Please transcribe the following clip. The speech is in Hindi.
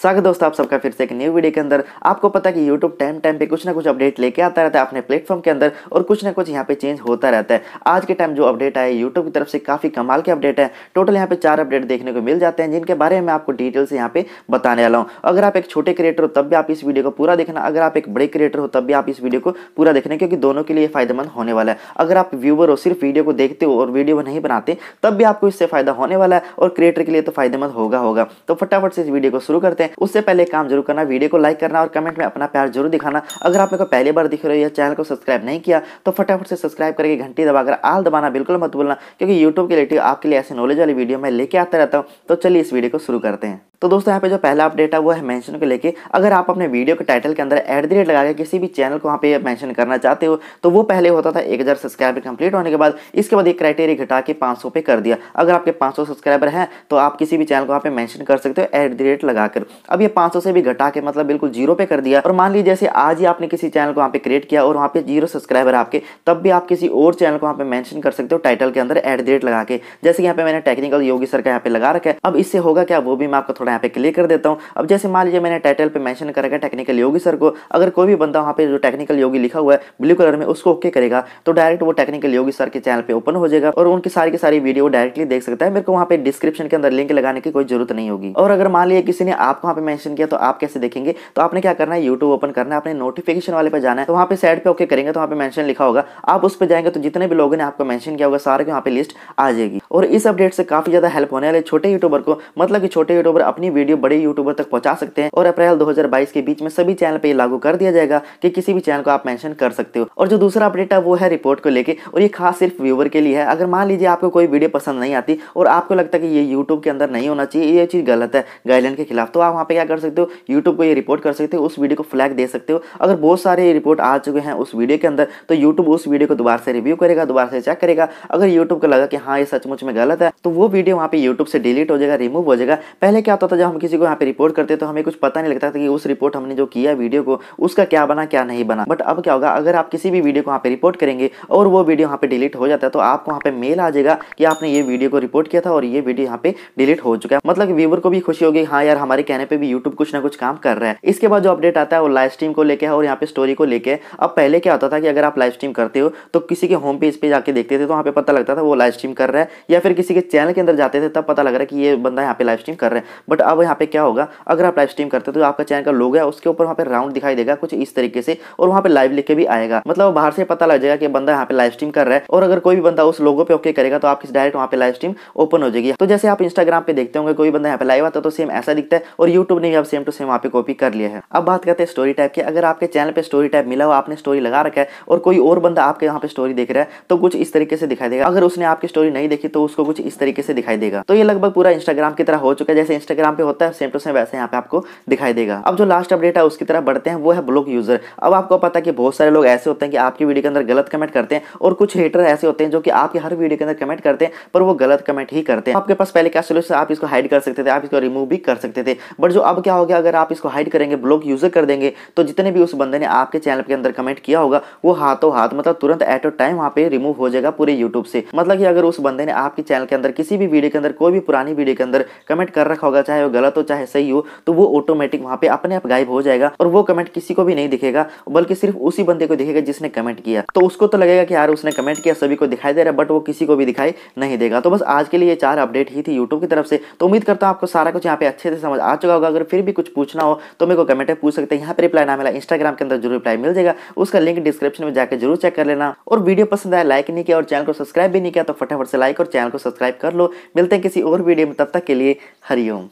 स्वागत दोस्तों आप सबका फिर से एक न्यू वीडियो के अंदर आपको पता है कि YouTube टाइम टाइम पे कुछ ना कुछ अपडेट लेके आता रहता है अपने प्लेटफॉर्म के अंदर और कुछ ना कुछ यहाँ पे चेंज होता रहता है आज के टाइम जो अपडेट आया YouTube की तरफ से काफ़ी कमाल के अपडेट है टोटल यहाँ पे चार अपडेट देखने को मिल जाते हैं जिनके बारे में आपको डिटेल से यहाँ पे बताने वाला हूँ अगर आप एक छोटे क्रिएटर हो तब भी आप इस वीडियो को पूरा देखना अगर आप एक बड़े क्रिएटर हो तब भी आप इस वीडियो को पूरा देखना क्योंकि दोनों के लिए फायदेमंद होने वाला है अगर आप व्यूवर हो सिर्फ वीडियो को देखते हो और वीडियो नहीं बनाते तब भी आपको इससे फायदा होने वाला है और क्रिएटर के लिए तो फायदेमंद होगा होगा तो फटाफट से इस वीडियो को शुरू करते हैं उससे पहले काम जरूर करना वीडियो को लाइक करना और कमेंट में अपना प्यार जरूर दिखाना अगर आप मेरे को पहली बार दिख रही है चैनल को सब्सक्राइब नहीं किया तो फटाफट से सब्सक्राइब करके घंटी दबाकर आल दबाना बिल्कुल मत भूलना क्योंकि यूट्यूब के रिलेटिव आपके लिए ऐसे नॉलेज वाली वीडियो मैं लेके आता रहता हूँ तो चलिए इस वीडियो को शुरू करते हैं तो दोस्तों यहाँ पे जो पहला अपडेट है वो है मेंशन को लेके अगर आप अपने वीडियो के टाइटल के अंदर एट द रेट लगा के किसी भी चैनल को वहाँ पे मेंशन करना चाहते हो तो वो पहले होता था एक हज़ार सब्सक्राइबर कंप्लीट होने के बाद इसके बाद एक क्राइटेरिया घटा के पाँच पे कर दिया अगर आपके पाँच सब्सक्राइबर हैं तो आप किसी भी चैनल को वहाँ पे मैंशन कर सकते हो एट द रेट लगाकर अब ये पाँच से भी घटा के मतलब बिल्कुल जीरो पे कर दिया और मान लीजिए जैसे आज ही आपने किसी चैनल को वहाँ पे क्रिएट किया और वहाँ पे जीरो सब्सक्राइबर आपके तब भी आप किसी और चैनल को वहाँ पे मैंशन कर सकते हो टाइटल के अंदर एट द रेट लगा के जैसे यहाँ पे मैंने टेक्निकल योगी सर का यहाँ पे लगा रखा है अब इससे होगा क्या वो भी मैं आपको थोड़ा यहाँ पे क्लिक कर देता हूँ अब जैसे मान लीजिए मैंने टाइटल पे मेंशन करेगा टेक्निकल योगी सर को अगर कोई भी बंदा वहाँ पे जो टेक्निकल योगी लिखा हुआ है ब्लू कलर में उसको ओके करेगा तो डायरेक्ट वो टेक्निकल योगी सर के चैनल पर ओपन हो जाएगा और उनकी सारी की सारी वीडियो डायरेक्टली देख सकता है मेरे को वहाँ पे डिस्क्रिप्शन के अंदर लिंक लगाने की कोई जरूरत नहीं होगी और अगर मान लीजिए किसी ने आपको वहाँ पे मैंशन किया तो आप कैसे देखेंगे तो आपने क्या करना है यूट्यूब ओपन करना है अपने नोटिफिकेशन वाले पे जाना है तो वहाँ पे साइड पर ओके करेंगे तो वहाँ पे मैंशन लिखा होगा आप उस पर जाएंगे तो जितने भी लोगों ने आपको मैंशन किया होगा सारे वहाँ पे लिस्ट आ जाएगी और इस अपडेट से काफी ज्यादा हेल्प होने वाले छोटे यूट्यूबर को मतलब कि छोटे यूट्यूबर अपने अपनी वीडियो बड़े यूट्यूबर तक पहुंचा सकते हैं और अप्रैल 2022 के बीच में सभी चैनल पे लागू कर दिया जाएगा कि किसी भी चैनल को आप मेंशन कर सकते हो और जो दूसरा अपडेट है वो है रिपोर्ट को लेकर और ये खास सिर्फ व्यूवर के लिए है अगर मान लीजिए आपको कोई वीडियो पसंद नहीं आती और आपको लगता है कि ये यूट्यूब के अंदर नहीं होना चाहिए ये चीज़ गलत है गाइडलाइन के खिलाफ तो आप वहाँ पे क्या कर सकते हो यूट्यूब को ये रिपोर्ट कर सकते हो उस वीडियो को फ्लैग दे सकते हो अगर बहुत सारे रिपोर्ट आ चुके हैं उस वीडियो के अंदर तो यूट्यूब उस वीडियो को दोबारा से रिव्यू करेगा दोबारा से चेक करेगा अगर यूट्यूब को लगा कि हाँ ये सचमुच में गलत है तो वो वीडियो वहाँ पे यूट्यूब से डिलीट हो जाएगा रिमूव हो जाएगा पहले क्या होता होता है जब हम किसी को यहाँ पे रिपोर्ट करते तो हमें कुछ पता नहीं लगता था कि उस रिपोर्ट हमने जो किया वीडियो को उसका क्या बना क्या नहीं बना बट अब क्या होगा अगर आप किसी भी वीडियो को यहाँ पे रिपोर्ट करेंगे और वो वीडियो यहाँ पे डिलीट हो जाता है तो आपको यहाँ पे मेल आ जाएगा कि आपने ये वीडियो को रिपोर्ट किया था और ये वीडियो यहाँ पे डिलीट हो चुका है मतलब व्यूवर को भी खुशी होगी हाँ यार हमारे कहने पर भी यूट्यूब कुछ ना कुछ काम कर रहा है इसके बाद जो अपडेट आता है वो लाइव स्ट्रीम को लेकर और यहाँ पे स्टोरी को लेकर अब पहले क्या होता था कि अगर आप लाइव स्ट्रीम करते हो तो किसी के होम पेज पर जाके देखते थे तो वहाँ पे पता लगता था वो लाइव स्ट्रीम कर रहा है या फिर किसी के चैनल के अंदर जाते थे तब पता लग रहा है कि ये बंदा यहाँ पे लाइव स्ट्रीम कर रहा है बट बट अब यहाँ पे क्या होगा अगर आप लाइव स्ट्रीम करते हो तो आपका चैनल का लोग है उसके ऊपर वहाँ पे राउंड दिखाई देगा कुछ इस तरीके से और वहाँ पे लाइव लिख भी आएगा मतलब बाहर से पता लग जाएगा कि बंदा यहाँ पे लाइव स्ट्रीम कर रहा है और अगर कोई भी बंदा उस लोगों पे ओके करेगा तो आपकी डायरेक्ट वहाँ पे लाइव स्ट्रीम ओपन हो जाएगी तो जैसे आप इंस्टाग्राम पे देखते होंगे कोई बंदा यहाँ पे लाइव आता तो सेम ऐसा दिखता है और यूट्यूब ने भी अब सेम टू सेम वहाँ पे कॉपी कर लिया है अब बात करते हैं स्टोरी टाइप की अगर आपके चैनल पर स्टोरी टाइप मिला हो आपने स्टोरी लगा रखा है और कोई और बंदा आपके यहाँ पे स्टोरी देख रहा है तो कुछ इस तरीके से दिखाई देगा अगर उसने आपकी स्टोरी नहीं देखी तो उसको कुछ इस तरीके से दिखाई देगा तो ये लगभग पूरा इंस्टाग्राम की तरह हो चुका है जैसे इंस्टाग्राम इंस्टाग्राम पे होता है सेम टू सेम वैसे यहाँ पे आपको दिखाई देगा अब जो लास्ट अपडेट है उसकी तरफ बढ़ते हैं वो है ब्लॉक यूजर अब आपको पता है कि बहुत सारे लोग ऐसे होते हैं कि आपकी वीडियो के अंदर गलत कमेंट करते हैं और कुछ हेटर ऐसे होते हैं जो कि आपके हर वीडियो के अंदर कमेंट करते हैं पर वो गलत कमेंट ही करते हैं आपके पास पहले क्या सोल्यूशन आप इसको हाइड कर सकते थे आप इसको रिमूव भी कर सकते थे बट जो अब क्या हो गया अगर आप इसको हाइड करेंगे ब्लॉक यूजर कर देंगे तो जितने भी उस बंदे ने आपके चैनल के अंदर कमेंट किया होगा वो हाथों हाथ मतलब तुरंत एट अ टाइम वहाँ पे रिमूव हो जाएगा पूरे यूट्यूब से मतलब कि अगर उस बंदे ने आपके चैनल के अंदर किसी भी वीडियो के अंदर कोई भी पुरानी वीडियो के अंदर कमेंट कर रखा होगा चाहे वो गलत हो चाहे सही हो तो वो ऑटोमेटिक वहाँ पे अपने आप गायब हो जाएगा और वो कमेंट किसी को भी नहीं दिखेगा बल्कि सिर्फ उसी बंदे को दिखेगा जिसने कमेंट किया तो उसको तो लगेगा कि यार उसने कमेंट किया सभी को दिखाई दे रहा है बट वो किसी को भी दिखाई नहीं देगा तो बस आज के लिए चार अपडेट ही थी यूट्यूब की तरफ से तो उम्मीद करता हूँ आपको सारा कुछ यहाँ पे अच्छे से समझ आ चुका होगा अगर फिर भी कुछ पूछना हो तो मेरे को कमेंट पूछ सकते हैं यहाँ पर रिप्लाई ना मिला इंस्टाग्राम के अंदर जरूर रिप्लाई मिल जाएगा उसका लिंक डिस्क्रिप्शन में जाकर जरूर चेक कर लेना और वीडियो पसंद आया लाइक नहीं किया और चैनल को सब्सक्राइब भी नहीं किया तो फटाफट से लाइक और चैनल को सब्सक्राइब कर लो मिलते हैं किसी और वीडियो में तब तक के लिए हरिओम